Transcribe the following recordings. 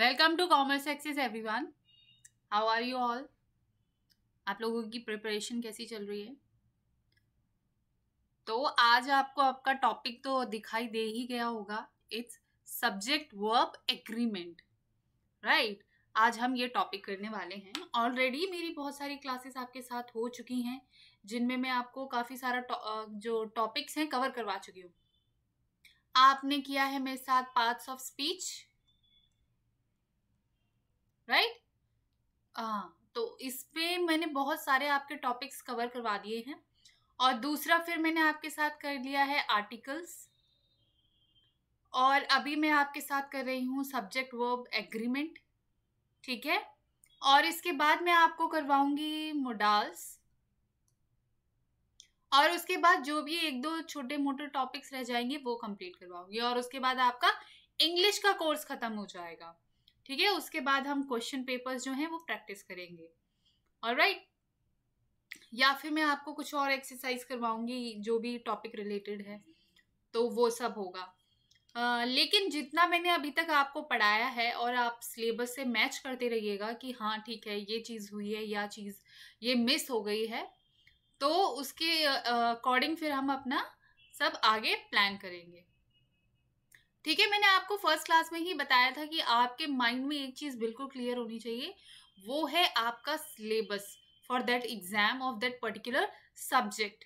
Welcome to commerce access one how are you all आप लोगों की प्रिपरेशन कैसी चल रही है तो आज आपको आपका टॉपिक तो दिखाई दे ही गया होगा it's subject verb agreement right आज हम ये टॉपिक करने वाले हैं ऑलरेडी मेरी बहुत सारी क्लासेस आपके साथ हो चुकी हैं जिनमें मैं आपको काफ़ी सारा जो टॉपिक्स हैं कवर करवा चुकी हूँ आपने किया है मेरे साथ पार्ट्स ऑफ स्पीच राइट हाँ तो इस पे मैंने बहुत सारे आपके टॉपिक्स कवर करवा दिए हैं और दूसरा फिर मैंने आपके साथ कर लिया है आर्टिकल्स और अभी मैं आपके साथ कर रही हूँ सब्जेक्ट वर्ब एग्रीमेंट ठीक है और इसके बाद मैं आपको करवाऊंगी मोडाल्स और उसके बाद जो भी एक दो छोटे मोटे टॉपिक्स रह जाएंगे वो कंप्लीट करवाऊंगी और उसके बाद आपका इंग्लिश का कोर्स खत्म हो जाएगा ठीक है उसके बाद हम क्वेश्चन पेपर्स जो हैं वो प्रैक्टिस करेंगे और राइट या फिर मैं आपको कुछ और एक्सरसाइज करवाऊंगी जो भी टॉपिक रिलेटेड है तो वो सब होगा आ, लेकिन जितना मैंने अभी तक आपको पढ़ाया है और आप सिलेबस से मैच करते रहिएगा कि हाँ ठीक है ये चीज़ हुई है या चीज़ ये मिस हो गई है तो उसके अकॉर्डिंग फिर हम अपना सब आगे प्लान करेंगे ठीक है मैंने आपको फर्स्ट क्लास में ही बताया था कि आपके माइंड में एक चीज़ बिल्कुल क्लियर होनी चाहिए वो है आपका syllabus for that exam of that particular subject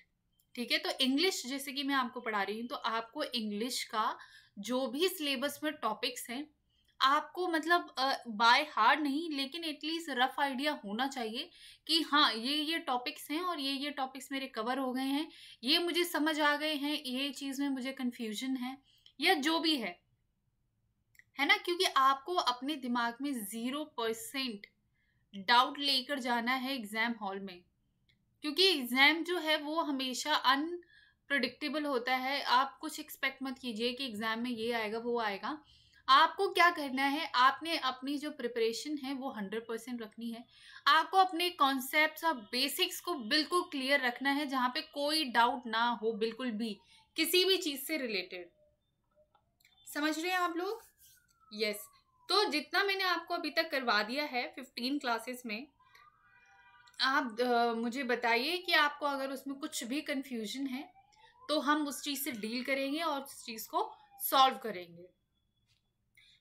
ठीक है तो इंग्लिश जैसे कि मैं आपको पढ़ा रही हूँ तो आपको इंग्लिश का जो भी सिलेबस में टॉपिक्स हैं आपको मतलब बाय uh, हार्ड नहीं लेकिन एटलीस्ट रफ आइडिया होना चाहिए कि हाँ ये ये टॉपिक्स हैं और ये ये टॉपिक्स मेरे कवर हो गए हैं ये मुझे समझ आ गए हैं ये चीज़ में मुझे कन्फ्यूजन है या जो भी है है ना क्योंकि आपको अपने दिमाग में जीरो परसेंट डाउट लेकर जाना है एग्जाम हॉल में क्योंकि एग्जाम जो है वो हमेशा अनप्रडिक्टेबल होता है आप कुछ एक्सपेक्ट मत कीजिए कि एग्जाम में ये आएगा वो आएगा आपको क्या करना है आपने अपनी जो प्रिपरेशन है वो हंड्रेड परसेंट रखनी है आपको अपने कॉन्सेप्ट और बेसिक्स को बिल्कुल क्लियर रखना है जहाँ पे कोई डाउट ना हो बिल्कुल भी किसी भी चीज़ से रिलेटेड समझ रहे हैं आप लोग यस yes. तो जितना मैंने आपको अभी तक करवा दिया है फिफ्टीन क्लासेस में आप आ, मुझे बताइए कि आपको अगर उसमें कुछ भी कन्फ्यूजन है तो हम उस चीज़ से डील करेंगे और उस चीज़ को सॉल्व करेंगे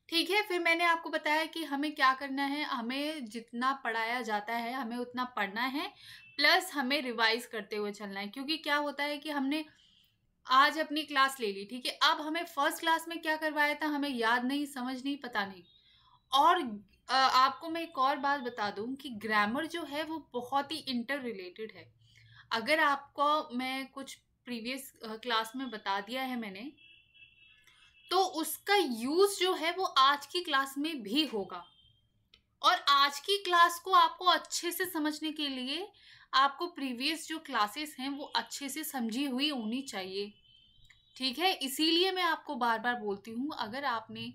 ठीक है फिर मैंने आपको बताया कि हमें क्या करना है हमें जितना पढ़ाया जाता है हमें उतना पढ़ना है प्लस हमें रिवाइज करते हुए चलना है क्योंकि क्या होता है कि हमने आज अपनी क्लास ले ली ठीक है अब हमें फर्स्ट क्लास में क्या करवाया था हमें याद नहीं समझ नहीं पता नहीं और आपको मैं एक और बात बता दूं कि ग्रामर जो है वो बहुत ही इंटर रिलेटेड है अगर आपको मैं कुछ प्रीवियस क्लास में बता दिया है मैंने तो उसका यूज़ जो है वो आज की क्लास में भी होगा और आज की क्लास को आपको अच्छे से समझने के लिए आपको प्रीवियस जो क्लासेस हैं वो अच्छे से समझी हुई होनी चाहिए ठीक है इसीलिए मैं आपको बार बार बोलती हूँ अगर आपने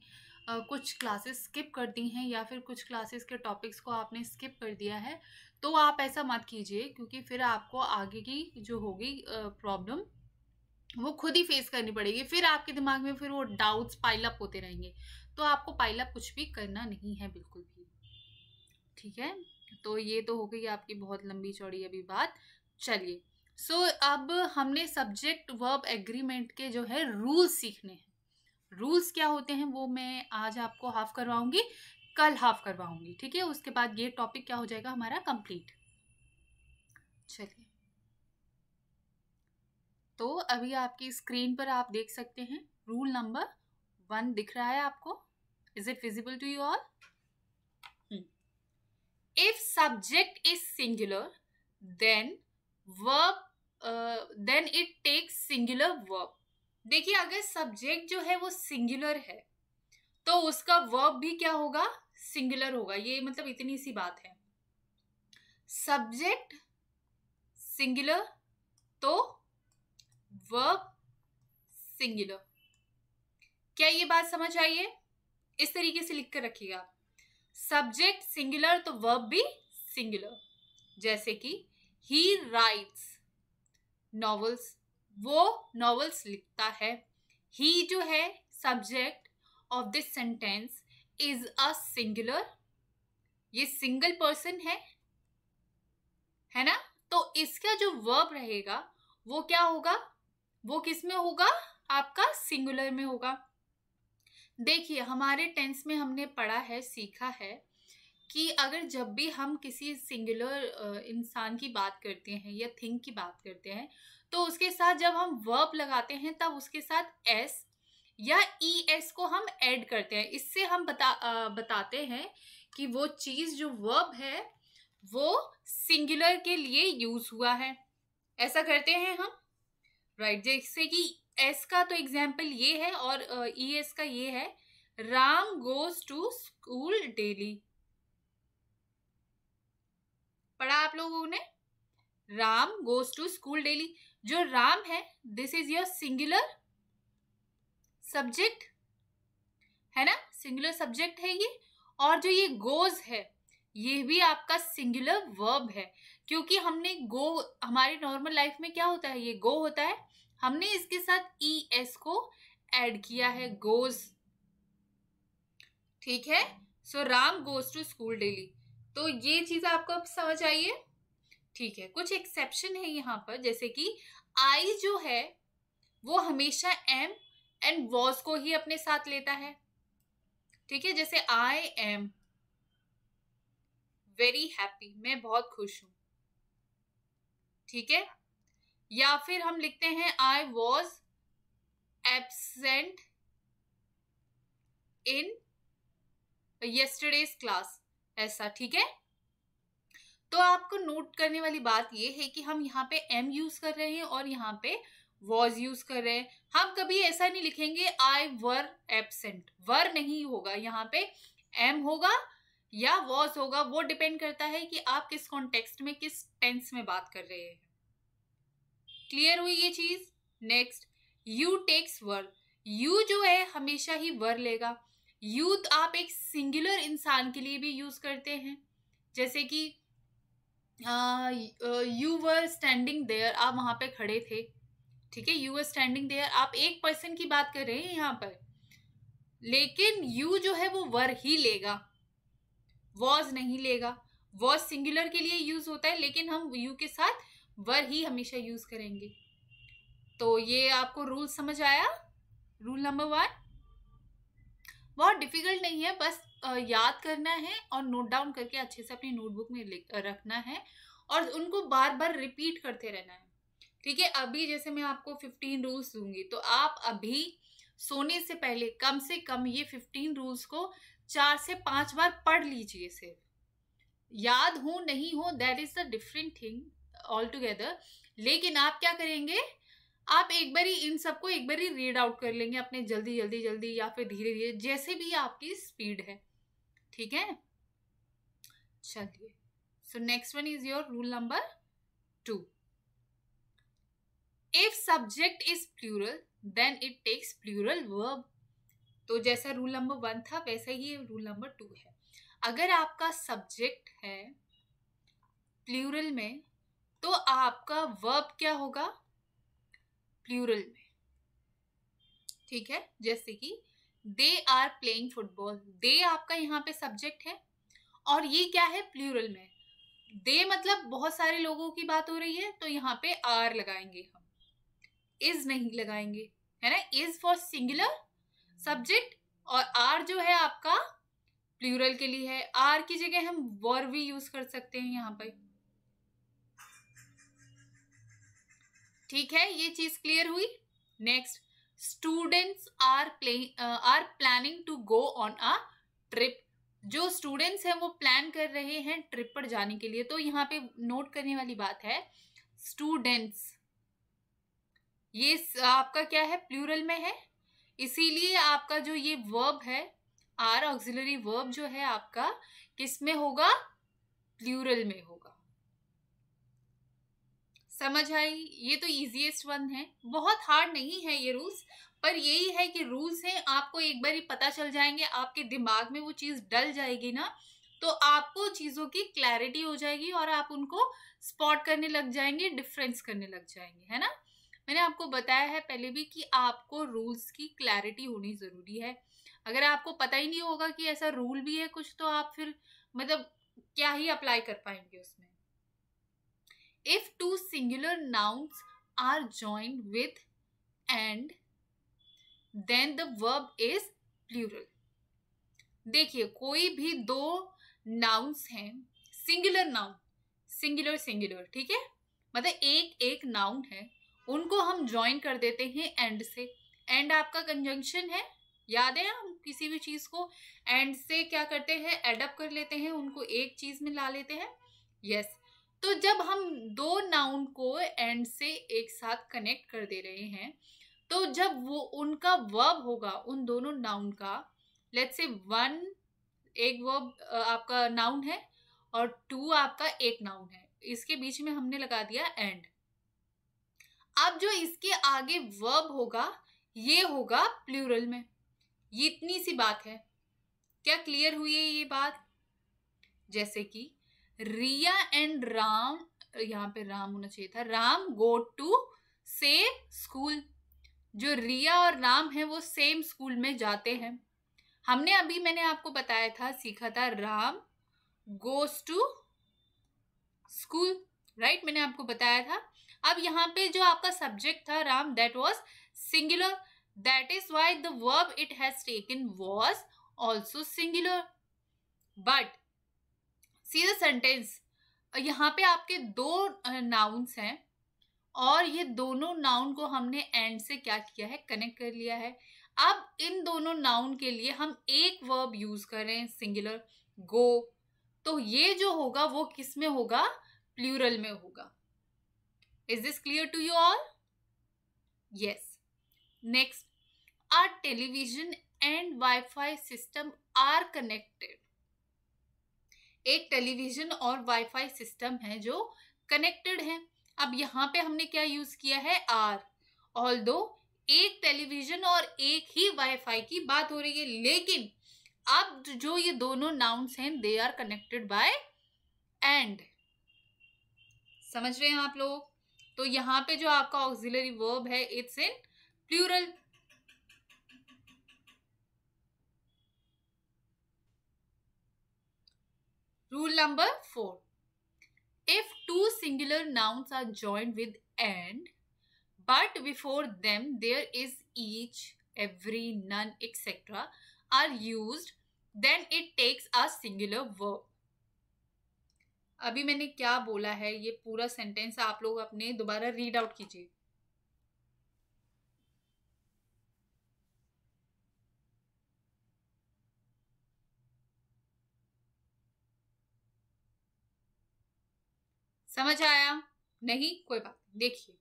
कुछ क्लासेस स्किप कर दी हैं या फिर कुछ क्लासेस के टॉपिक्स को आपने स्किप कर दिया है तो आप ऐसा मत कीजिए क्योंकि फिर आपको आगे की जो होगी प्रॉब्लम वो खुद ही फेस करनी पड़ेगी फिर आपके दिमाग में फिर वो डाउट्स पाइलअप होते रहेंगे तो आपको पाइलअप कुछ भी करना नहीं है बिल्कुल भी ठीक है तो ये तो हो गई आपकी बहुत लंबी चौड़ी अभी बात चलिए सो so, अब हमने सब्जेक्ट वर्ब एग्रीमेंट के जो है रूल्स सीखने हैं रूल्स क्या होते हैं वो मैं आज आपको हाफ करवाऊंगी कल हाफ करवाऊंगी ठीक है उसके बाद ये टॉपिक क्या हो जाएगा हमारा कंप्लीट चलिए तो अभी आपकी स्क्रीन पर आप देख सकते हैं रूल नंबर वन दिख रहा है आपको is it visible to you all if subject is singular then verb uh, then it takes singular verb देखिए अगर सब्जेक्ट जो है वो सिंगुलर है तो उसका वर्ब भी क्या होगा सिंगुलर होगा ये मतलब इतनी सी बात है सब्जेक्ट सिंगुलर तो वर्ब सिंगुलर क्या ये बात समझ आई है इस तरीके से लिख कर रखिएगा आप सब्जेक्ट सिंगुलर तो वर्ब भी सिंगुलर जैसे कि ही राइट्स नॉवेल्स वो नॉवेल्स लिखता है ही जो है subject of this sentence is a singular ये सिंगल पर्सन है है ना तो इसका जो वर्ब रहेगा वो क्या होगा वो किस में होगा आपका सिंगुलर में होगा देखिए हमारे टेंस में हमने पढ़ा है सीखा है कि अगर जब भी हम किसी सिंगुलर इंसान की बात करते हैं या थिंग की बात करते हैं तो उसके साथ जब हम वर्ब लगाते हैं तब उसके साथ एस या ई एस को हम ऐड करते हैं इससे हम बता आ, बताते हैं कि वो चीज़ जो वर्ब है वो सिंगुलर के लिए यूज़ हुआ है ऐसा करते हैं हम राइट right, जैसे कि एस का तो एग्जाम्पल ये है और ई एस e का ये है Ram goes to school daily पढ़ा आप लोगों ने Ram goes to school daily जो राम है this is your singular subject है ना सिंगुलर सब्जेक्ट है ये और जो ये गोज है ये भी आपका सिंगुलर वर्ब है क्योंकि हमने गो हमारी नॉर्मल लाइफ में क्या होता है ये गो होता है हमने इसके साथ ई e एस को एड किया है गोज ठीक है so Ram goes to school daily तो ये चीज आपको अब समझ आई है ठीक है कुछ एक्सेप्शन है यहाँ पर जैसे कि आई जो है वो हमेशा एम एंड वॉज को ही अपने साथ लेता है ठीक है जैसे आई एम वेरी हैप्पी मैं बहुत खुश हूं ठीक है या फिर हम लिखते हैं I was absent in yesterday's class ऐसा ठीक है तो आपको नोट करने वाली बात यह है कि हम यहाँ पे एम यूज कर रहे हैं और यहाँ पे वॉज यूज कर रहे हैं हम कभी ऐसा नहीं लिखेंगे आई वर एबसेंट वर नहीं होगा यहाँ पे एम होगा या वॉज होगा वो डिपेंड करता है कि आप किस कॉन्टेक्स्ट में किस टेंस में बात कर रहे हैं क्लियर हुई ये चीज next you takes were you जो है हमेशा ही वर लेगा यू तो आप एक सिंगुलर इंसान के लिए भी यूज करते हैं जैसे कि यू वर स्टैंडिंग देयर आप वहां पे खड़े थे ठीक है यू वर स्टैंडिंग देयर आप एक पर्सन की बात कर रहे हैं यहाँ पर लेकिन यू जो है वो वर ही लेगा वॉज नहीं लेगा वॉज सिंगुलर के लिए यूज होता है लेकिन हम यू के साथ वर ही हमेशा यूज़ करेंगे तो ये आपको रूल समझ आया रूल नंबर वन बहुत डिफ़िकल्ट नहीं है बस याद करना है और नोट डाउन करके अच्छे से अपनी नोटबुक में रखना है और उनको बार बार रिपीट करते रहना है ठीक है अभी जैसे मैं आपको फिफ्टीन रूल्स दूंगी तो आप अभी सोने से पहले कम से कम ये फिफ्टीन रूल्स को चार से पांच बार पढ़ लीजिए सिर्फ याद हो नहीं हो that is the different thing altogether लेकिन आप क्या करेंगे आप एक बार ही इन सबको एक बार ही रीड आउट कर लेंगे अपने जल्दी जल्दी जल्दी या फिर धीरे धीरे जैसे भी आपकी स्पीड है ठीक है चलिए so next one is your rule number two if subject is plural then it takes plural verb तो जैसा रूल नंबर वन था वैसा ही रूल नंबर टू है अगर आपका सब्जेक्ट है प्लूरल में तो आपका वर्ब क्या होगा प्लूरल में ठीक है जैसे कि they are playing football they आपका यहाँ पे सब्जेक्ट है और ये क्या है प्लूरल में दे मतलब बहुत सारे लोगों की बात हो रही है तो यहाँ पे आर लगाएंगे हम इज नहीं लगाएंगे है ना इज फॉर सिंगुलर सब्जेक्ट और आर जो है आपका प्लूरल के लिए है आर की जगह हम वर भी यूज कर सकते हैं यहाँ पर ठीक है ये चीज क्लियर हुई next students are play are planning to go on a trip जो स्टूडेंट्स हैं वो प्लान कर रहे हैं ट्रिप पर जाने के लिए तो यहाँ पे नोट करने वाली बात है स्टूडेंट्स ये आपका क्या है प्लूरल में है इसीलिए आपका जो ये वर्ब है आर ऑक्सिलरी वर्ब जो है आपका किस में होगा प्लूरल में होगा समझ आई ये तो ईजिएस्ट वन है बहुत हार्ड नहीं है ये रूल्स पर यही है कि रूल्स हैं आपको एक बार ही पता चल जाएंगे आपके दिमाग में वो चीज़ डल जाएगी ना तो आपको चीज़ों की क्लैरिटी हो जाएगी और आप उनको स्पॉट करने लग जाएंगे डिफरेंस करने लग जाएंगे है ना मैंने आपको बताया है पहले भी कि आपको रूल्स की क्लैरिटी होनी ज़रूरी है अगर आपको पता ही नहीं होगा कि ऐसा रूल भी है कुछ तो आप फिर मतलब क्या ही अप्लाई कर पाएंगे उसमें if two singular nouns are joined with and then the verb is plural देखिए कोई भी दो नाउन्स हैं सिंगुलर नाउन सिंगुलर सिंगुलर ठीक है मतलब एक एक नाउन है उनको हम ज्वाइन कर देते हैं एंड से एंड आपका कंजंक्शन है याद है हम किसी भी चीज़ को एंड से क्या करते हैं एडअप कर लेते हैं उनको एक चीज़ में ला लेते हैं यस yes. तो जब हम दो नाउन को एंड से एक साथ कनेक्ट कर दे रहे हैं तो जब वो उनका वर्ब होगा उन दोनों नाउन का लेट्स से वन एक वर्ब आपका नाउन है और टू आपका एक नाउन है इसके बीच में हमने लगा दिया एंड अब जो इसके आगे वर्ब होगा ये होगा प्लूरल में ये इतनी सी बात है क्या क्लियर हुई है ये बात जैसे कि रिया एंड राम यहाँ पे राम होना चाहिए था Ram go to same school जो रिया और राम है वो सेम स्कूल में जाते हैं हमने अभी मैंने आपको बताया था सीखा था Ram goes to school right मैंने आपको बताया था अब यहाँ पे जो आपका सब्जेक्ट था Ram that was singular that is why the verb it has taken was also singular but see the sentence यहाँ पे आपके दो नाउन्स हैं और ये दोनों नाउन को हमने एंड से क्या किया है कनेक्ट कर लिया है अब इन दोनों नाउन के लिए हम एक वर्ब यूज कर रहे हैं सिंगुलर गो तो ये जो होगा वो किस में होगा प्लूरल में होगा is this clear to you all yes next are television and wifi system are connected एक टेलीविज़न और वाईफाई सिस्टम है जो कनेक्टेड है अब यहाँ पे हमने क्या यूज़ किया है आर ऑल एक टेलीविज़न और एक ही वाईफाई की बात हो रही है लेकिन अब जो ये दोनों नाउन्स हैं they are connected by and समझ रहे हैं आप लोग तो यहाँ पे जो आपका ऑक्सिलरी वर्ब है it's in plural number 4. If two singular nouns are joined with and, but before them there is each, every, none, etc. are used, then it takes a singular verb. अभी मैंने क्या बोला है ये पूरा sentence आप लोग अपने दोबारा रीड आउट कीजिए समझ आया नहीं कोई बात देखिए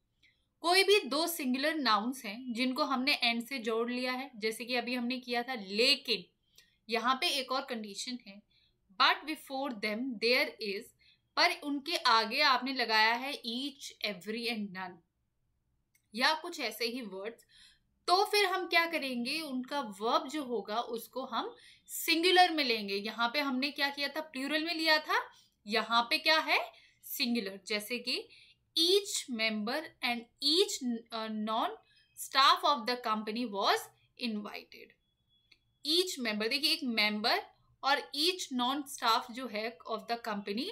कोई भी दो सिंगुलर नाउन्स हैं जिनको हमने एंड से जोड़ लिया है जैसे कि अभी हमने किया था लेकिन यहाँ पे एक और कंडीशन है but before them there is पर उनके आगे आपने लगाया है ईच एवरी एंड नन या कुछ ऐसे ही वर्ड्स तो फिर हम क्या करेंगे उनका वर्ब जो होगा उसको हम सिंगुलर में लेंगे यहाँ पे हमने क्या किया था प्लूरल में लिया था यहाँ पे क्या है सिंगुलर जैसे कि each member and each non staff of the company was invited each member देखिए एक मेंबर और ईच नॉन स्टाफ जो है of the company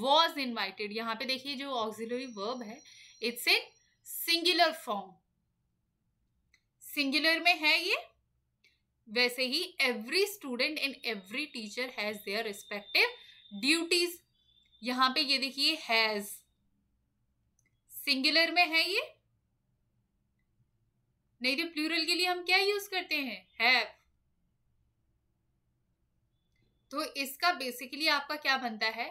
was invited यहाँ पे देखिए जो ऑक्सिलरी वर्ब है it's in singular form singular में है ये वैसे ही every student and every teacher has their respective duties यहां पे ये देखिए हैज सिंगुलर में है ये नहीं तो प्लूरल के लिए हम क्या यूज करते हैं हैव तो इसका बेसिकली आपका क्या बनता है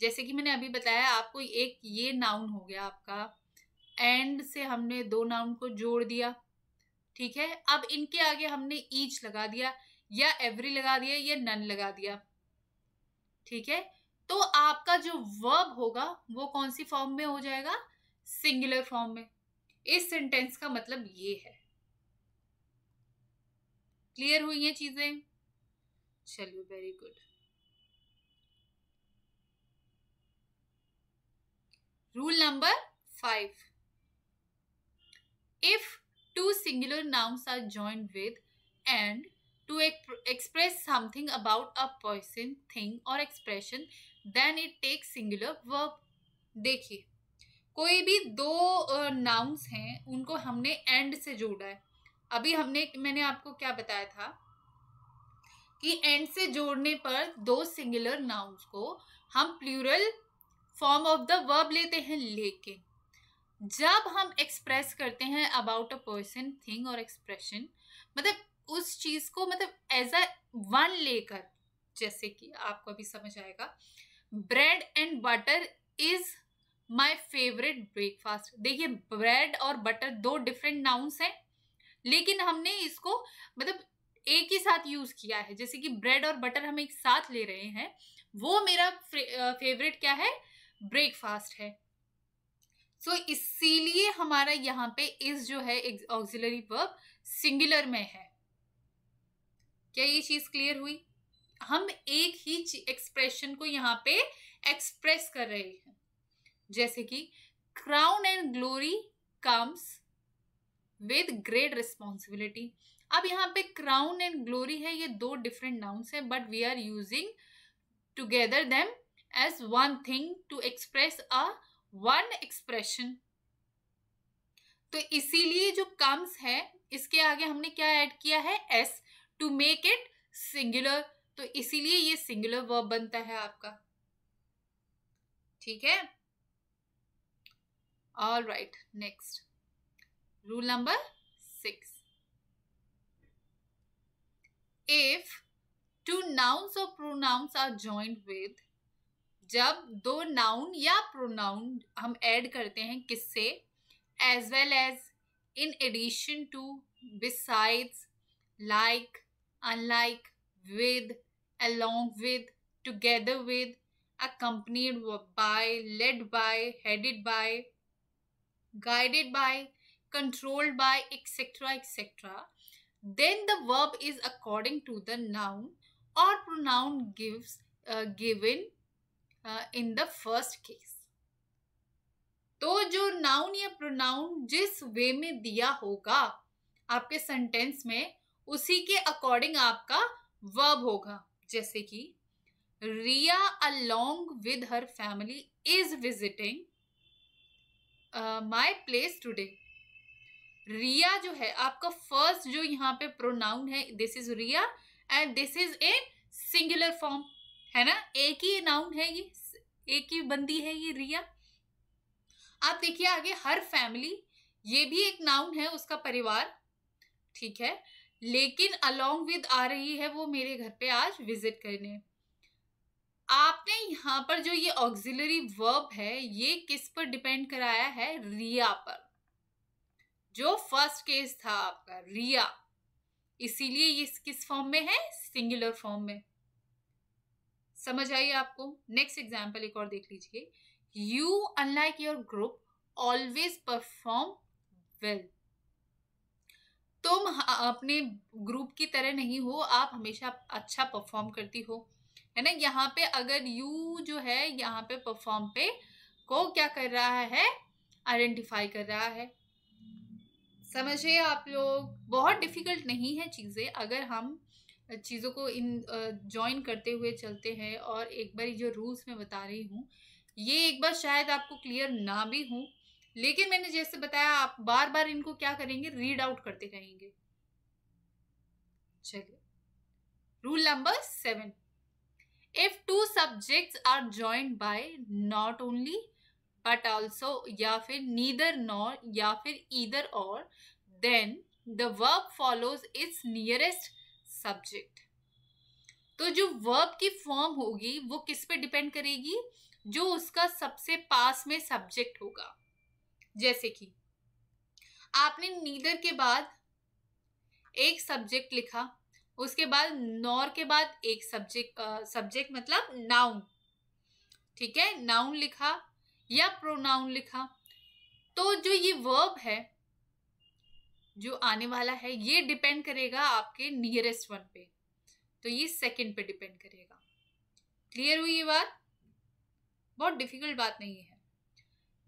जैसे कि मैंने अभी बताया आपको एक ये नाउन हो गया आपका एंड से हमने दो नाउन को जोड़ दिया ठीक है अब इनके आगे हमने ईच लगा दिया या एवरी लगा दिया या नन लगा दिया ठीक है तो आपका जो वर्ब होगा वो कौन सी फॉर्म में हो जाएगा सिंगुलर फॉर्म में इस सेंटेंस का मतलब ये है क्लियर हुई है चीजें चलिए very good rule number five if two singular nouns are joint with and to express something about a person thing और expression then it takes singular verb देखिए कोई भी दो नाउंस uh, हैं उनको हमने एंड से जोड़ा है अभी हमने मैंने आपको क्या बताया था कि एंड से जोड़ने पर दो सिंगुलर नाउंस को हम plural form of the verb लेते हैं लेकिन जब हम एक्सप्रेस करते हैं अबाउट अ पर्सन थिंग और एक्सप्रेशन मतलब उस चीज़ को मतलब एज अ वन लेकर जैसे कि आपको अभी समझ आएगा bread and butter is my favourite breakfast देखिए ब्रेड और बटर दो डिफरेंट नाउन्स हैं लेकिन हमने इसको मतलब एक ही साथ यूज़ किया है जैसे कि ब्रेड और बटर हम एक साथ ले रहे हैं वो मेरा फेवरेट क्या है ब्रेकफास्ट है सो so, इसीलिए हमारा यहाँ पे इस जो है ऑक्सिलरी वर्ब सिंगुलर में है क्या ये चीज़ क्लियर हुई हम एक ही एक्सप्रेशन को यहाँ पे एक्सप्रेस कर रहे हैं जैसे कि crown and glory comes with great responsibility अब यहाँ पे क्राउन एंड ग्लोरी है ये दो डिफरेंट नाउंस हैं but we are using together them as one thing to express a one expression तो इसीलिए जो कम्स है इसके आगे हमने क्या ऐड किया है S to make it singular तो इसीलिए ये सिंगुलर वर्ब बनता है आपका ठीक है all right next rule number six if two nouns और प्रोनाउंस आर ज्वाइंट विद जब दो नाउन या प्रोनाउन हम ऐड करते हैं किससे as well as in addition to besides like unlike, with, along with, together with, accompanied by, led by, headed by, guided by, controlled by, etc. etc. Then the verb is according to the noun or pronoun gives uh, given uh, in the first case. तो जो noun या pronoun जिस वे में दिया होगा आपके sentence में उसी के अकॉर्डिंग आपका वर्ब होगा जैसे कि Riya along with her family is visiting my place today Riya जो है आपका फर्स्ट जो यहाँ पे प्रोनाउन है this is Riya and this is a singular form है ना एक ही नाउन है ये एक ही बंदी है ये रिया आप देखिए आगे हर फैमिली ये भी एक नाउन है उसका परिवार ठीक है लेकिन अलोंग विद आ रही है वो मेरे घर पे आज विजिट करने आपने यहाँ पर जो ये ऑक्सिलरी वर्ब है ये किस पर डिपेंड कराया है रिया पर जो फर्स्ट केस था आपका रिया इसीलिए ये किस फॉर्म में है सिंगुलर फॉर्म में समझ आई आपको नेक्स्ट एग्जाम्पल एक और देख लीजिए you unlike your group always perform well तुम अपने ग्रुप की तरह नहीं हो आप हमेशा अच्छा परफॉर्म करती हो है ना यहाँ पे अगर यू जो है यहाँ पे परफॉर्म पे को क्या कर रहा है आइडेंटिफाई कर रहा है समझिए आप लोग बहुत डिफ़िकल्ट नहीं है चीज़ें अगर हम चीज़ों को इन जॉइन करते हुए चलते हैं और एक बार जो रूल्स मैं बता रही हूँ ये एक बार शायद आपको क्लियर ना भी हूँ लेकिन मैंने जैसे बताया आप बार बार इनको क्या करेंगे रीड आउट करते रहेंगे चलिए rule number seven if two subjects are joint by not only but also या फिर नीदर नॉर या फिर ईदर और then the verb follows its nearest subject तो जो वर्ब की फॉर्म होगी वो किस पे डिपेंड करेगी जो उसका सबसे पास में सब्जेक्ट होगा जैसे कि आपने नीदर के बाद एक सब्जेक्ट लिखा उसके बाद नॉर के बाद एक सब्जेक्ट सब्जेक्ट मतलब नाउन ठीक है नाउन लिखा या प्रोनाउन लिखा तो जो ये वर्ब है जो आने वाला है ये डिपेंड करेगा आपके नियरेस्ट वन पे तो ये सेकंड पे डिपेंड करेगा क्लियर हुई ये बात बहुत डिफिकल्ट बात नहीं है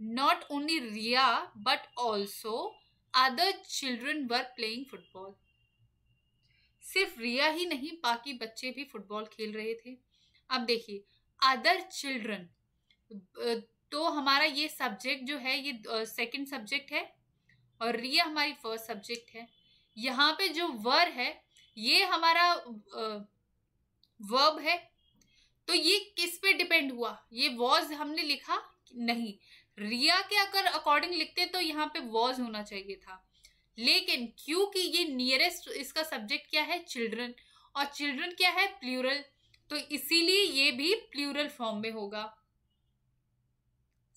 Not only Ria but also other children were playing football. सिर्फ रिया ही नहीं बाकी बच्चे भी फुटबॉल खेल रहे थे अब देखिए अदर चिल्ड्रन तो हमारा ये सब्जेक्ट जो है ये सेकंड uh, सब्जेक्ट है और रिया हमारी फर्स्ट सब्जेक्ट है यहाँ पे जो वर है ये हमारा uh, वर्ब है तो ये किस पे डिपेंड हुआ ये वॉज हमने लिखा नहीं रिया के अगर अकॉर्डिंग लिखते तो यहाँ पे वॉज होना चाहिए था लेकिन क्योंकि ये नियरेस्ट इसका सब्जेक्ट क्या है चिल्ड्रन और चिल्ड्रन क्या है प्लूरल तो इसीलिए ये भी प्लूरल फॉर्म में होगा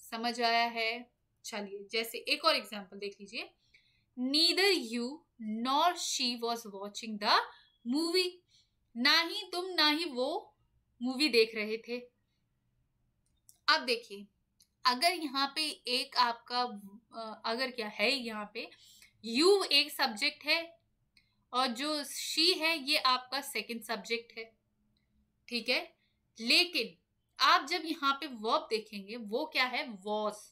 समझ आया है चलिए जैसे एक और एग्जाम्पल देख लीजिए neither you nor she was watching the movie ना ही तुम ना ही वो मूवी देख रहे थे अब देखिए अगर यहाँ पे एक आपका अगर क्या है यहाँ पे यू एक सब्जेक्ट है और जो शी है ये आपका सेकंड सब्जेक्ट है ठीक है लेकिन आप जब यहाँ पे वर्ब देखेंगे वो क्या है वॉस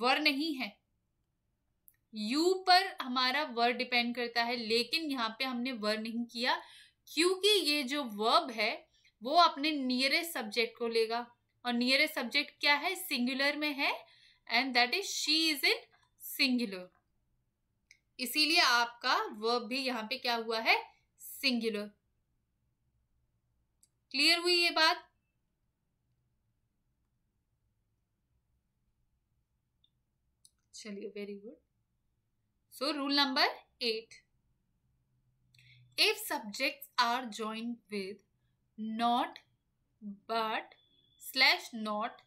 वर नहीं है यू पर हमारा वर डिपेंड करता है लेकिन यहाँ पे हमने वर नहीं किया क्योंकि ये जो वर्ब है वो अपने नियरेस्ट सब्जेक्ट को लेगा और नियरेस्ट सब्जेक्ट क्या है सिंगुलर में है and that is she is in singular इसीलिए आपका वर्ब भी यहाँ पे क्या हुआ है सिंगुलर क्लियर हुई ये बात चलिए very good so rule number eight if subject are join with not but slash not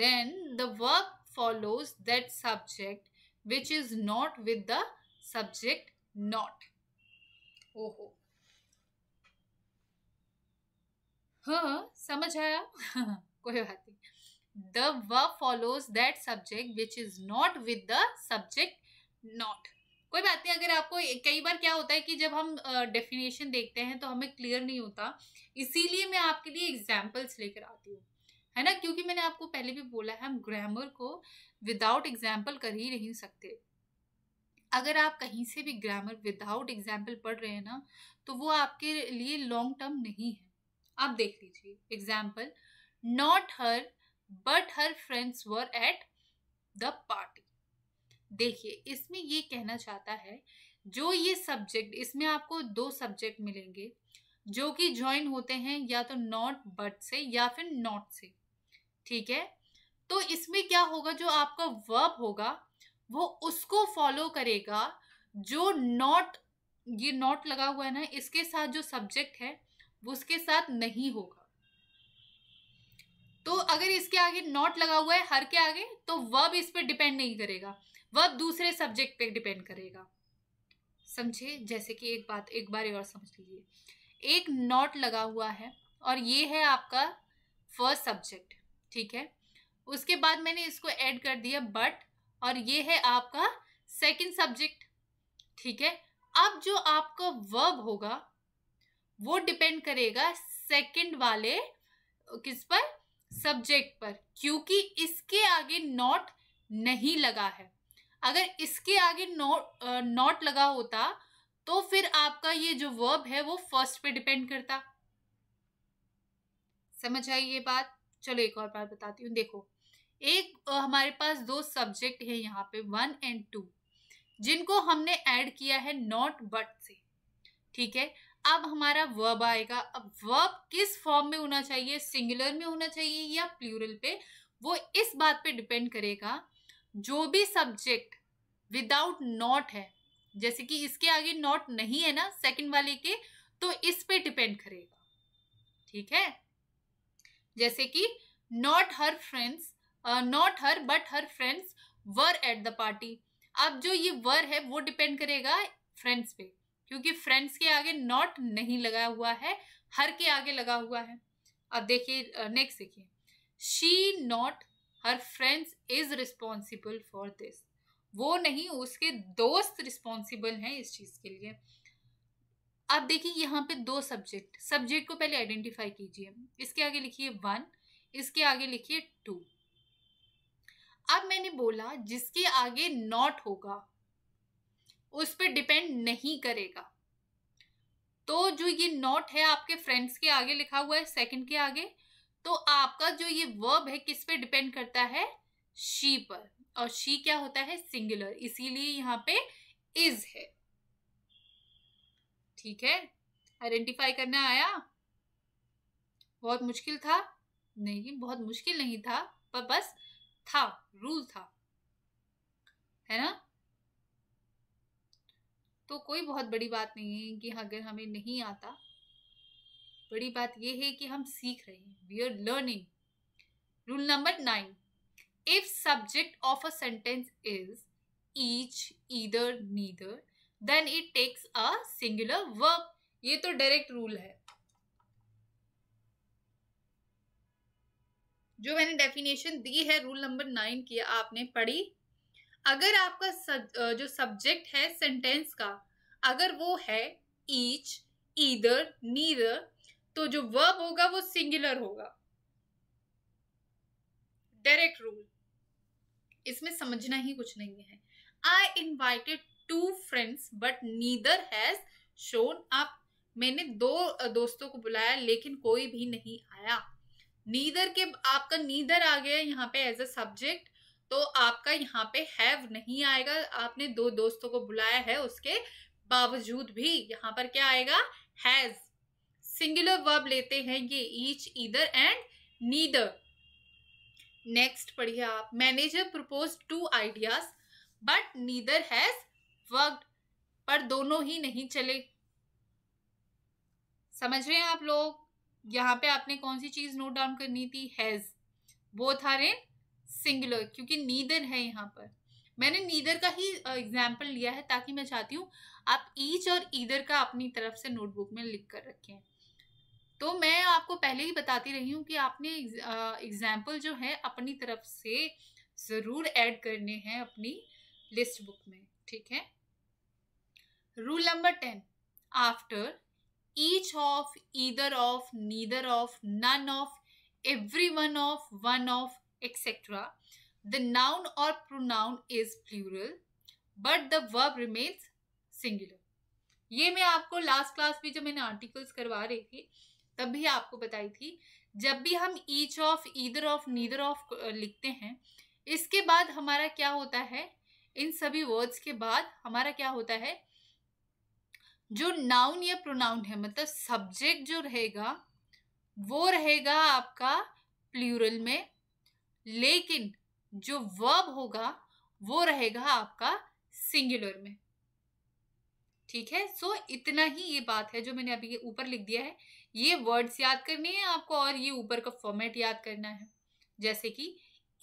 then the verb follows that subject which is not with the subject not ओहो हाँ समझ आया कोई बात नहीं the verb follows that subject which is not with the subject not कोई बात नहीं अगर आपको कई बार क्या होता है कि जब हम डेफिनेशन uh, देखते हैं तो हमें क्लियर नहीं होता इसीलिए मैं आपके लिए एग्जाम्पल्स लेकर आती हूँ है ना क्योंकि मैंने आपको पहले भी बोला है हम ग्रामर को विदाउट एग्जाम्पल कर ही नहीं सकते अगर आप कहीं से भी ग्रामर विदाउट एग्जाम्पल पढ़ रहे हैं ना तो वो आपके लिए लॉन्ग टर्म नहीं है आप देख लीजिए example not her but her friends were at the party देखिए इसमें ये कहना चाहता है जो ये सब्जेक्ट इसमें आपको दो सब्जेक्ट मिलेंगे जो कि ज्वाइन होते हैं या तो नॉट बट से या फिर नॉट से ठीक है तो इसमें क्या होगा जो आपका वर्ब होगा वो उसको फॉलो करेगा जो नॉट ये नॉट लगा हुआ है ना इसके साथ जो सब्जेक्ट है वो उसके साथ नहीं होगा तो अगर इसके आगे नॉट लगा हुआ है हर के आगे तो वर्ब इस पर डिपेंड नहीं करेगा वर्ब दूसरे सब्जेक्ट पे डिपेंड करेगा समझे जैसे कि एक बात एक बार और समझ लीजिए एक नॉट लगा हुआ है और ये है आपका फर्स्ट सब्जेक्ट ठीक है उसके बाद मैंने इसको ऐड कर दिया बट और ये है आपका सेकंड सब्जेक्ट ठीक है अब जो आपका वर्ब होगा वो डिपेंड करेगा सेकंड वाले किस पर सब्जेक्ट पर क्योंकि इसके आगे नॉट नहीं लगा है अगर इसके आगे नॉट नॉट लगा होता तो फिर आपका ये जो वर्ब है वो फर्स्ट पे डिपेंड करता समझ आई ये बात चलो एक और बार बताती हूँ देखो एक हमारे पास दो सब्जेक्ट है यहाँ पे वन एंड टू जिनको हमने ऐड किया है नॉट बट से ठीक है अब हमारा वर्ब आएगा अब वर्ब किस फॉर्म में होना चाहिए सिंगुलर में होना चाहिए या प्लूरल पे वो इस बात पे डिपेंड करेगा जो भी सब्जेक्ट विदाउट नॉट है जैसे कि इसके आगे नॉट नहीं है ना सेकंड वाले के तो इस पे डिपेंड करेगा ठीक है जैसे कि not her friends not her but her friends were at the party अब जो ये वर है वो डिपेंड करेगा फ्रेंड्स पे क्योंकि फ्रेंड्स के आगे नॉट नहीं लगा हुआ है हर के आगे लगा हुआ है अब देखिए नेक्स्ट uh, देखिए she not her friends is responsible for this वो नहीं उसके दोस्त रिस्पॉन्सिबल हैं इस चीज़ के लिए अब देखिए यहाँ पे दो सब्जेक्ट सब्जेक्ट को पहले आइडेंटिफाई कीजिए इसके आगे लिखिए वन इसके आगे लिखिए टू अब मैंने बोला जिसके आगे नॉट होगा उस पर डिपेंड नहीं करेगा तो जो ये नॉट है आपके फ्रेंड्स के आगे लिखा हुआ है सेकंड के आगे तो आपका जो ये वर्ब है किस पे डिपेंड करता है शी पर और शी क्या होता है सिंगुलर इसीलिए यहाँ पे इज है ठीक है आइडेंटिफाई करने आया बहुत मुश्किल था नहीं बहुत मुश्किल नहीं था पर बस था रूल था है ना तो कोई बहुत बड़ी बात नहीं है कि अगर हमें नहीं आता बड़ी बात यह है कि हम सीख रहे हैं we are learning rule number nine if subject of a sentence is each either neither then it takes a singular verb ये तो डायरेक्ट रूल है जो मैंने डेफिनेशन दी है रूल नंबर नाइन की आपने पढ़ी अगर आपका सब, जो सब्जेक्ट है सेंटेंस का अगर वो है ईच ईदर नीदर तो जो वर्ब होगा वो सिंगुलर होगा डायरेक्ट रूल इसमें समझना ही कुछ नहीं है I invited two friends but neither has shown up मैंने दो दोस्तों को बुलाया लेकिन कोई भी नहीं आया नीदर के आपका नीदर आ गया यहाँ पे एज अ सब्जेक्ट तो आपका यहाँ पे हैव नहीं आएगा आपने दो दोस्तों को बुलाया है उसके बावजूद भी यहाँ पर क्या आएगा हैज सिंगुलर वर्ब लेते हैं ये each either and neither next पढ़िए आप manager propose two ideas but neither has वक्त पर दोनों ही नहीं चले समझ रहे हैं आप लोग यहाँ पे आपने कौन सी चीज नोट डाउन करनी थी has both are in singular क्योंकि नीदर है यहाँ पर मैंने नीदर का ही एग्जाम्पल लिया है ताकि मैं चाहती हूँ आप ईच और ईदर का अपनी तरफ से नोटबुक में लिख कर रखें तो मैं आपको पहले ही बताती रही हूँ कि आपने एग्जाम्पल जो है अपनी तरफ से ज़रूर ऐड करने हैं अपनी लिस्ट बुक में ठीक है rule number 10 after each of either of neither of none of every one of one of etc the noun or pronoun is plural but the verb remains singular ये मैं आपको last class में जब मैंने articles करवा रही थी तब भी आपको बताई थी जब भी हम each of either of neither of लिखते हैं इसके बाद हमारा क्या होता है इन सभी वर्ड्स के बाद हमारा क्या होता है जो नाउन या प्रोनाउन है मतलब सब्जेक्ट जो रहेगा वो रहेगा आपका प्लूरल में लेकिन जो वर्ब होगा वो रहेगा आपका सिंगुलर में ठीक है सो so, इतना ही ये बात है जो मैंने अभी ऊपर लिख दिया है ये वर्ड्स याद करने हैं आपको और ये ऊपर का फॉर्मेट याद करना है जैसे कि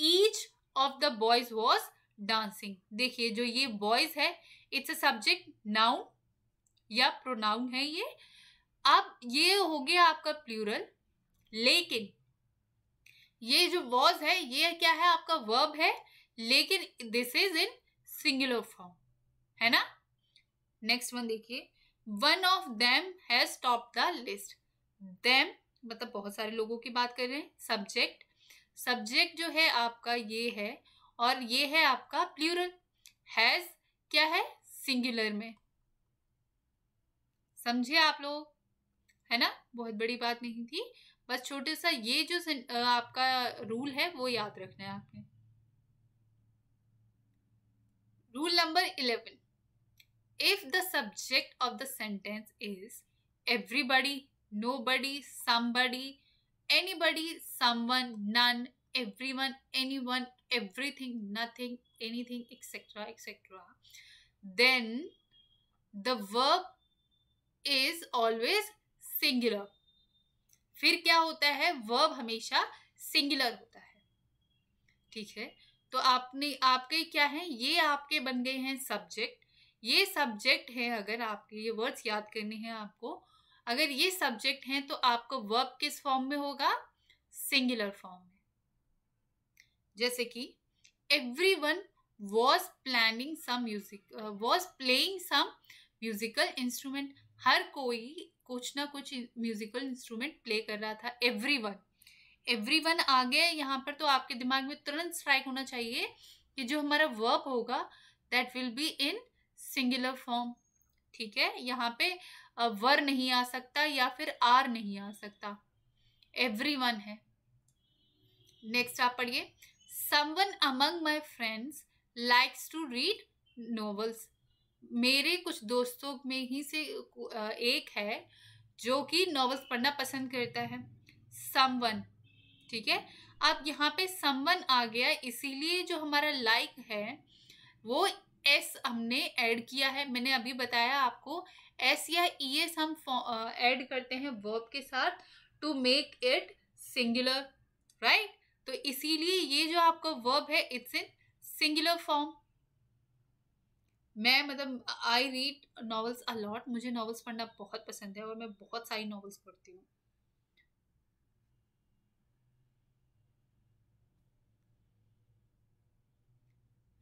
each of the boys was dancing देखिए जो ये बॉयज है इट्स अ सब्जेक्ट नाउन या प्रोनाउन है ये आप ये हो गया आपका प्लूरल लेकिन ये जो वॉज है ये क्या है आपका वर्ब है लेकिन this is in singular form है ना नेक्स्ट वन देखिए one of them has top the list them मतलब बहुत सारे लोगों की बात कर रहे हैं सब्जेक्ट सब्जेक्ट जो है आपका ये है और ये है आपका प्लूरल हैज क्या है सिंगुलर में समझे आप लोग है ना बहुत बड़ी बात नहीं थी बस छोटे सा ये जो आपका रूल है वो याद रखना है आपने rule number eleven if the subject of the sentence is everybody nobody somebody anybody someone none everyone anyone everything nothing anything etcetera etcetera then the work is always singular फिर क्या होता है verb हमेशा singular होता है ठीक है तो आपने आपके क्या है ये आपके बन गए हैं सब्जेक्ट ये सब्जेक्ट है अगर आपके ये वर्ड्स याद करने हैं आपको अगर ये सब्जेक्ट हैं तो आपको वर्ब किस फॉर्म में होगा सिंगुलर फॉर्म में जैसे कि everyone was planning some music was playing some musical instrument हर कोई कुछ ना कुछ म्यूजिकल इंस्ट्रूमेंट प्ले कर रहा था एवरी वन एवरी वन आ गए यहाँ पर तो आपके दिमाग में तुरंत स्ट्राइक होना चाहिए कि जो हमारा वर्ब होगा that will be in singular form ठीक है यहाँ पे वर नहीं आ सकता या फिर आर नहीं आ सकता एवरी वन है नेक्स्ट आप पढ़िए someone among my friends likes to read novels मेरे कुछ दोस्तों में ही से एक है जो कि नॉवेल्स पढ़ना पसंद करता है समवन ठीक है अब यहाँ पे समवन आ गया इसीलिए जो हमारा लाइक है वो एस हमने ऐड किया है मैंने अभी बताया आपको एस या ई e एस हम ऐड करते हैं वर्ब के साथ to make it singular right तो इसीलिए ये जो आपका वर्ब है इट्स इन सिंगुलर फॉर्म मैं मतलब आई रीड नॉवेल्स अलॉट मुझे नॉवेल्स पढ़ना बहुत पसंद है और मैं बहुत सारी नॉवेल्स पढ़ती हूँ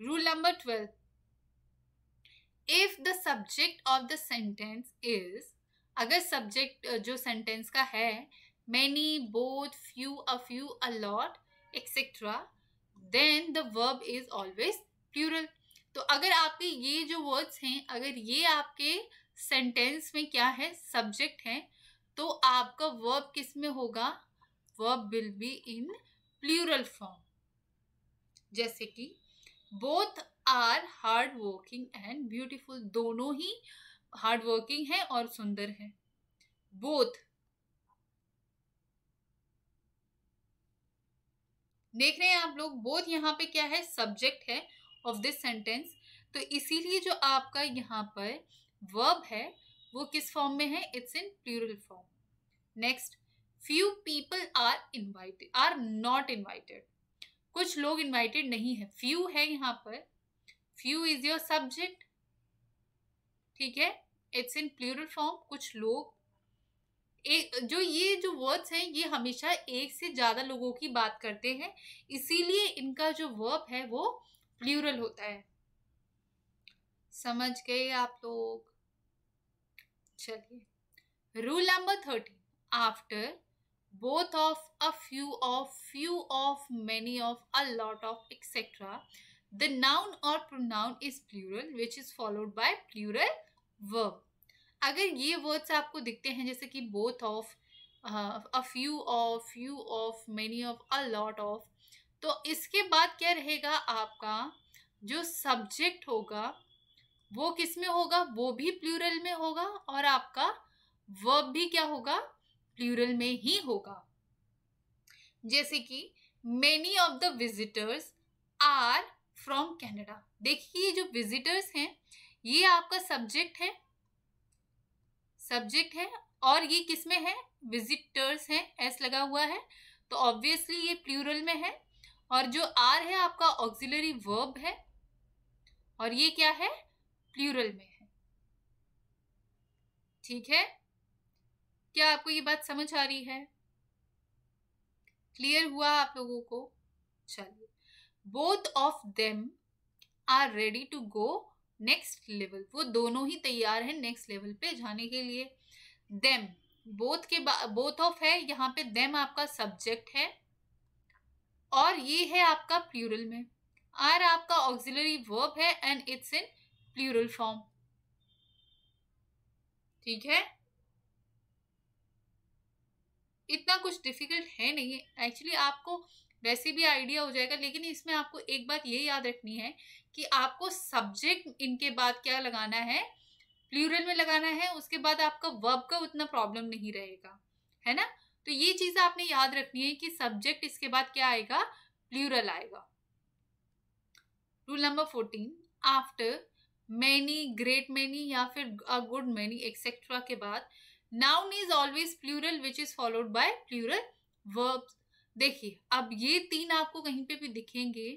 rule number twelve if the subject of the sentence is अगर सब्जेक्ट जो सेंटेंस का है many both few a few a lot etcetera then the verb is always plural तो अगर आपके ये जो वर्ड्स हैं अगर ये आपके सेंटेंस में क्या है सब्जेक्ट है तो आपका वर्ब किस में होगा verb will be in plural form जैसे कि both are hard working and beautiful दोनों ही हार्ड वर्किंग है और सुंदर है बोथ देख रहे हैं आप लोग बोथ यहाँ पे क्या है सब्जेक्ट है ऑफ दिस सेंटेंस तो इसीलिए जो आपका यहाँ पर वर्ब है वो किस फॉर्म में है it's in plural form next few people are invited are not invited कुछ लोग इनवाइटेड नहीं है फ्यू है यहाँ पर फ्यू इज योर सब्जेक्ट ठीक है इट्स इन प्लूरल फॉर्म कुछ लोग एक जो ये जो वर्ड्स हैं ये हमेशा एक से ज़्यादा लोगों की बात करते हैं इसीलिए इनका जो वर्ब है वो प्लूरल होता है समझ गए आप लोग चलिए rule number thirty after both of a few of few of many of a lot of etcetera the noun और pronoun is plural which is followed by plural verb अगर ये वर्ड्स आपको दिखते हैं जैसे कि both of a few of few of many of a lot of तो इसके बाद क्या रहेगा आपका जो सब्जेक्ट होगा वो किस में होगा वो भी प्लूरल में होगा और आपका वर्ब भी क्या होगा प्लूरल में ही होगा जैसे कि many of the visitors are from Canada देखिए ये जो विजिटर्स हैं ये आपका सब्जेक्ट है सब्जेक्ट है और ये किस में है विजिटर्स हैं एस लगा हुआ है तो ऑब्वियसली ये प्लूरल में है और जो आर है आपका ऑक्सिलरी वर्ब है और ये क्या है प्लूरल में है ठीक है क्या आपको ये बात समझ आ रही है क्लियर हुआ आप लोगों को चलिए both of them are ready to go next level वो दोनों ही तैयार हैं नेक्स्ट लेवल पे जाने के लिए देम बोथ के बोथ ऑफ है यहाँ पे देम आपका सब्जेक्ट है और ये है आपका प्लूरल में आर आपका ऑक्सिलरी वर्ब है and it's in plural form ठीक है इतना कुछ डिफिकल्ट है नहीं एक्चुअली आपको वैसे भी आइडिया हो जाएगा लेकिन इसमें आपको एक बात ये याद रखनी है कि आपको सब्जेक्ट इनके बाद क्या लगाना है प्लूरल में लगाना है उसके बाद आपका वर्ब का उतना प्रॉब्लम नहीं रहेगा है ना तो ये चीज़ आपने याद रखनी है कि सब्जेक्ट इसके बाद क्या आएगा प्लूरल आएगा rule number fourteen after many great many या फिर अ गुड मैनी एक्सेट्रा के बाद noun is always plural which is followed by plural verb देखिए अब ये तीन आपको कहीं पे भी दिखेंगे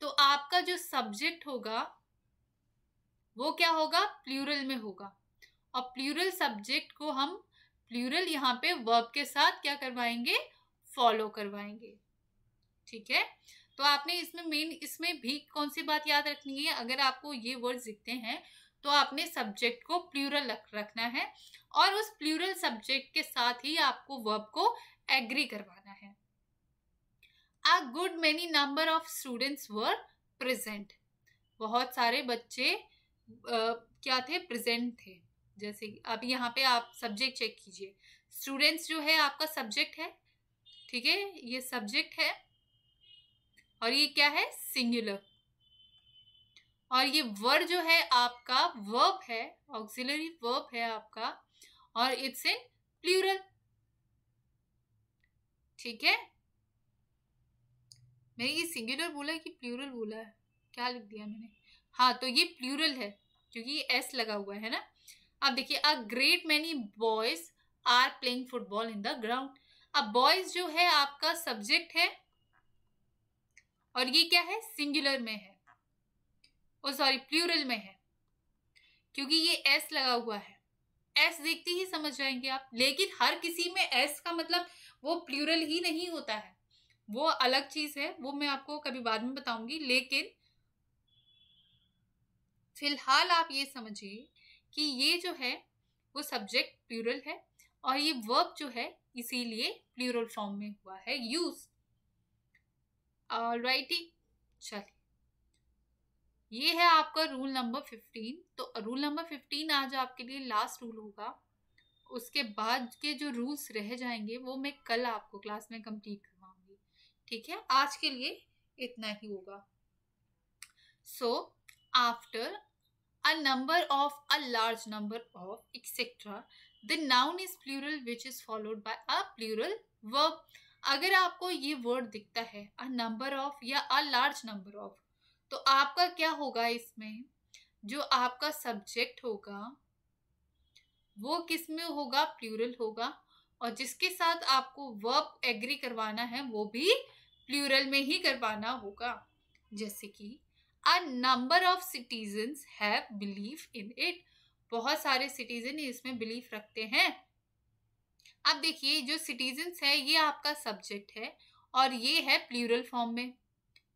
तो आपका जो सब्जेक्ट होगा वो क्या होगा प्लूरल में होगा और प्लूरल सब्जेक्ट को हम प्लूरल यहाँ पे वर्ब के साथ क्या करवाएंगे फॉलो करवाएंगे ठीक है तो आपने इसमें मेन इसमें भी कौन सी बात याद रखनी है अगर आपको ये वर्ड दिखते हैं तो आपने सब्जेक्ट को प्लूरल रखना है और उस प्लूरल सब्जेक्ट के साथ ही आपको वर्ब को एग्री करवाना है a good many number of students were present बहुत सारे बच्चे आ, क्या थे प्रेजेंट थे जैसे अब यहाँ पे आप सब्जेक्ट चेक कीजिए स्टूडेंट्स जो है आपका सब्जेक्ट है ठीक है ये सब्जेक्ट है और ये क्या है सिंगुलर और ये वर्ड जो है आपका वर्ब है ऑक्सिलरी वर्ब है आपका और इट्स इन प्लूरल ठीक है मैंने ये सिंगुलर बोला कि प्लूरल बोला है क्या लिख दिया मैंने हाँ तो ये प्लूरल है क्योंकि ये एस लगा हुआ है ना अब देखिए a great many boys are playing football in the ground अब बॉयज जो है आपका सब्जेक्ट है और ये क्या है सिंगुलर में है ओ सॉरी प्लूरल में है क्योंकि ये एस लगा हुआ है एस देखते ही समझ जाएंगे आप लेकिन हर किसी में एस का मतलब वो प्लूरल ही नहीं होता है वो अलग चीज है वो मैं आपको कभी बाद में बताऊंगी लेकिन फिलहाल आप ये समझिए कि ये जो है वो सब्जेक्ट प्लूरल है और ये वर्ब जो है इसीलिए प्लूरल फॉर्म में हुआ है यूज राइटिंग चलिए ये है आपका रूल नंबर फिफ्टीन तो रूल नंबर फिफ्टीन आज आपके लिए लास्ट रूल होगा उसके बाद के जो रूल्स रह जाएंगे वो मैं कल आपको क्लास में कंप्लीट करवाऊंगी ठीक है आज के लिए इतना ही होगा so after a number of a large number of etc the noun is plural which is followed by a plural verb अगर आपको ये वर्ड दिखता है अ नंबर ऑफ या अ लार्ज नंबर ऑफ तो आपका क्या होगा इसमें जो आपका सब्जेक्ट होगा वो किस में होगा प्लूरल होगा और जिसके साथ आपको वर्ब एग्री करवाना है वो भी प्लूरल में ही करवाना होगा जैसे कि a number of citizens have believe in it बहुत सारे सिटीजन इसमें बिलीफ रखते हैं अब देखिए जो सिटीजन्स है ये आपका सब्जेक्ट है और ये है प्लूरल फॉर्म में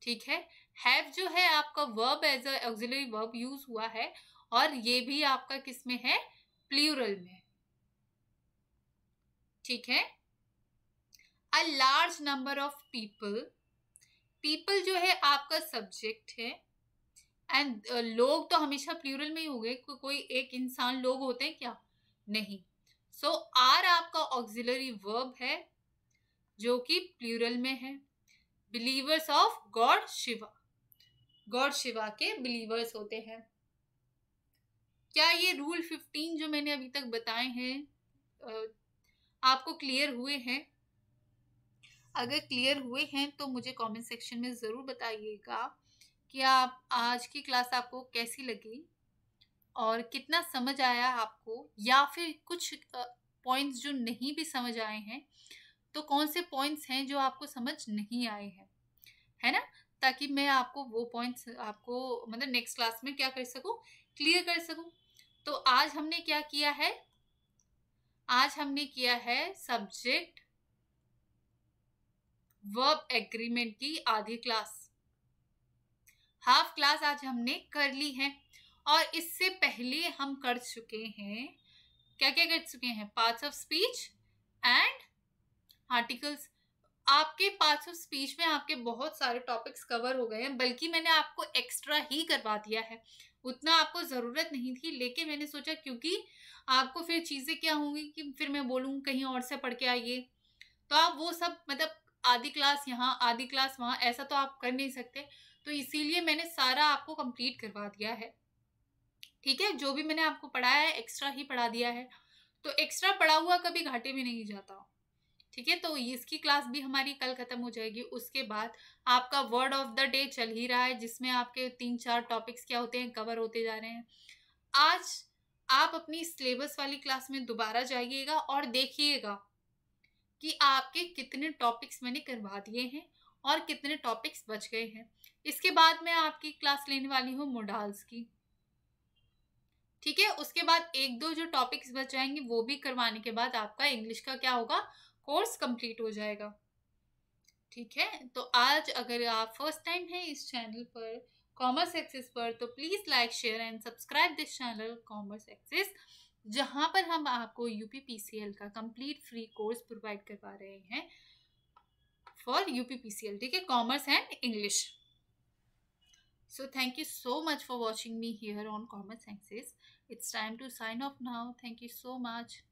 ठीक है हैव जो है आपका verb as a verb use हुआ है और ये भी आपका किस में है प्लूरल में ठीक है a large number of people people जो है आपका सब्जेक्ट है एंड लोग तो हमेशा प्लूरल में ही गए को, कोई एक इंसान लोग होते हैं क्या नहीं सो so, आर आपका ऑक्सिलरी वर्ब है जो कि प्लूरल में है believers of God Shiva God Shiva के बिलीवर्स होते हैं क्या ये रूल फिफ्टीन जो मैंने अभी तक बताए हैं आपको क्लियर हुए हैं अगर क्लियर हुए हैं तो मुझे कमेंट सेक्शन में ज़रूर बताइएगा कि आप आज की क्लास आपको कैसी लगी और कितना समझ आया आपको या फिर कुछ पॉइंट्स जो नहीं भी समझ आए हैं तो कौन से पॉइंट्स हैं जो आपको समझ नहीं आए हैं है ना ताकि मैं आपको वो पॉइंट्स आपको मतलब नेक्स्ट क्लास में क्या कर सकूं क्लियर कर सकूं तो आज हमने क्या किया है आज हमने किया है सब्जेक्ट वर्ब एग्रीमेंट की आधी क्लास हाफ क्लास आज हमने कर ली है और इससे पहले हम कर चुके हैं क्या क्या कर चुके हैं parts of speech and articles आपके पार्ट्स ऑफ स्पीच में आपके बहुत सारे टॉपिक्स कवर हो गए हैं बल्कि मैंने आपको एक्स्ट्रा ही करवा दिया है उतना आपको ज़रूरत नहीं थी लेकिन मैंने सोचा क्योंकि आपको फिर चीज़ें क्या होंगी कि फिर मैं बोलूँ कहीं और से पढ़ के आइए तो आप वो सब मतलब आधी क्लास यहाँ आधी क्लास वहाँ ऐसा तो आप कर नहीं सकते तो इसीलिए मैंने सारा आपको कंप्लीट करवा दिया है ठीक है जो भी मैंने आपको पढ़ाया है एक्स्ट्रा ही पढ़ा दिया है तो एक्स्ट्रा पढ़ा हुआ कभी घाटे में नहीं जाता ठीक है तो इसकी क्लास भी हमारी कल ख़त्म हो जाएगी उसके बाद आपका वर्ड ऑफ द डे चल ही रहा है जिसमें आपके तीन चार टॉपिक्स क्या होते हैं कवर होते जा रहे हैं आज आप अपनी सिलेबस वाली क्लास में दोबारा जाइएगा और देखिएगा कि आपके कितने टॉपिक्स मैंने करवा दिए हैं और कितने टॉपिक्स बच गए हैं इसके बाद मैं आपकी क्लास लेने वाली हूँ मोडाल्स की ठीक है उसके बाद एक दो जो टॉपिक्स बच जाएंगे वो भी करवाने के बाद आपका इंग्लिश का क्या होगा कोर्स कंप्लीट हो जाएगा ठीक है तो आज अगर आप फर्स्ट टाइम हैं इस चैनल पर कॉमर्स एक्सेस पर तो please like share and subscribe this channel commerce access जहाँ पर हम आपको यू का कंप्लीट फ्री कोर्स प्रोवाइड करवा रहे हैं फॉर यू ठीक है commerce and English So thank you so much for watching me here on Commerce Access. It's time to sign off now. Thank you so much.